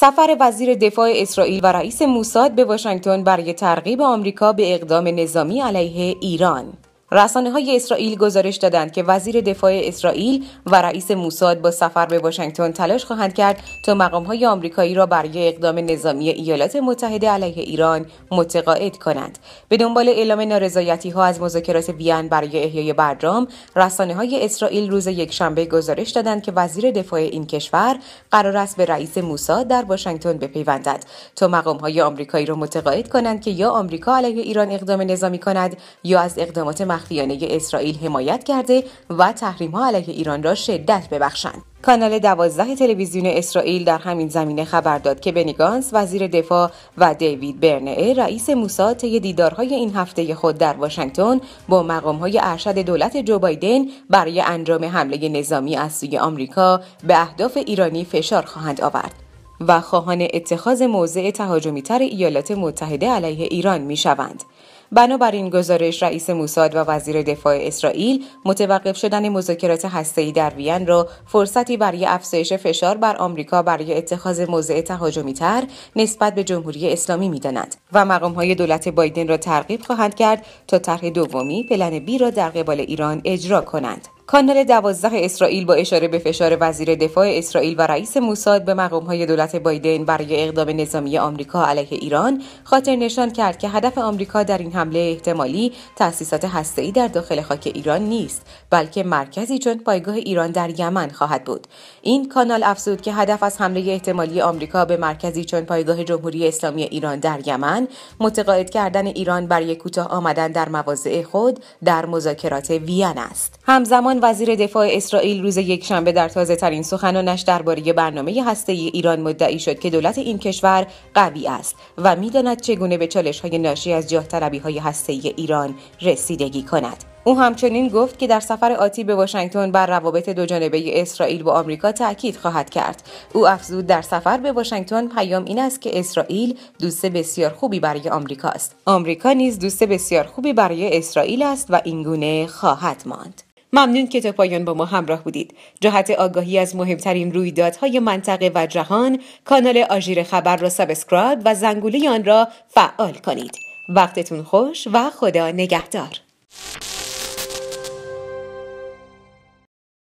سفر وزیر دفاع اسرائیل و رئیس موساد به واشنگتن برای ترغیب آمریکا به اقدام نظامی علیه ایران رسانه های اسرائیل گزارش دادند که وزیر دفاع اسرائیل و رئیس موساد با سفر به واشنگتن تلاش خواهند کرد تا مقام های آمریکایی را برای اقدام نظامی ایالات متحده علیه ایران متقاعد کنند. به دنبال اعلام نارضایتی ها از مذاکرات وین برای احیای برجام، رسانه های اسرائیل روز یکشنبه گزارش دادند که وزیر دفاع این کشور قرار است به رئیس موساد در واشنگتن بپیوندد تا مقام های آمریکایی را متقاعد کنند که یا آمریکا علیه ایران اقدام نظامی کند یا از اقدامات مخفیانه اسرائیل حمایت کرده و تحریم ها علیه ایران را شدت ببخشند. کانال دوازده تلویزیون اسرائیل در همین زمینه خبر داد که بنیگانس وزیر دفاع و دیوید برنئه رئیس موساد طی دیدارهای این هفته خود در واشنگتن با مقامهای ارشد دولت جو بایدن برای انجام حمله نظامی از سوی آمریکا به اهداف ایرانی فشار خواهند آورد. و خواهان اتخاذ موضع تهاجمیتر ایالات متحده علیه ایران می این گزارش رئیس موساد و وزیر دفاع اسرائیل متوقف شدن مذاکرات هسته‌ای در وین را فرصتی برای افزایش فشار بر آمریکا برای اتخاذ موضع تر نسبت به جمهوری اسلامی میدانند و های دولت بایدن را ترغیب خواهند کرد تا طرح دومی پلن بی را در قبال ایران اجرا کنند. کانال دوازده اسرائیل با اشاره به فشار وزیر دفاع اسرائیل و رئیس موساد به های دولت بایدن برای اقدام نظامی آمریکا علیه ایران خاطر نشان کرد که هدف آمریکا در این حمله احتمالی تأسیسات هسته‌ای در داخل خاک ایران نیست بلکه مرکزی چون پایگاه ایران در یمن خواهد بود این کانال افزود که هدف از حمله احتمالی آمریکا به مرکزی چون پایگاه جمهوری اسلامی ایران در یمن متقاعد کردن ایران برای کوتاه آمدن در مواضع خود در مذاکرات وین است همزمان وزیر دفاع اسرائیل روز یکشنبه در تازه ترین سخنانش درباره برنامه هسته ای ایران مدعی شد که دولت این کشور قوی است و میداند چگونه به چالش های ناشی از جاه طلبی های هسته ای ایران رسیدگی کند. او همچنین گفت که در سفر آتی به واشنگتن بر روابط دوجانبه اسرائیل و آمریکا تاکید خواهد کرد. او افزود در سفر به واشنگتن پیام این است که اسرائیل دوست بسیار خوبی برای آمریکا است. آمریکا نیز دوست بسیار خوبی برای اسرائیل است و اینگونه خواهد ماند. ممنون که تا پایان با ما همراه بودید جهت آگاهی از مهمترین رویدادهای منطقه و جهان کانال آژیر خبر را سابسکرایب و زنگوله آن را فعال کنید وقتتون خوش و خدا نگهدار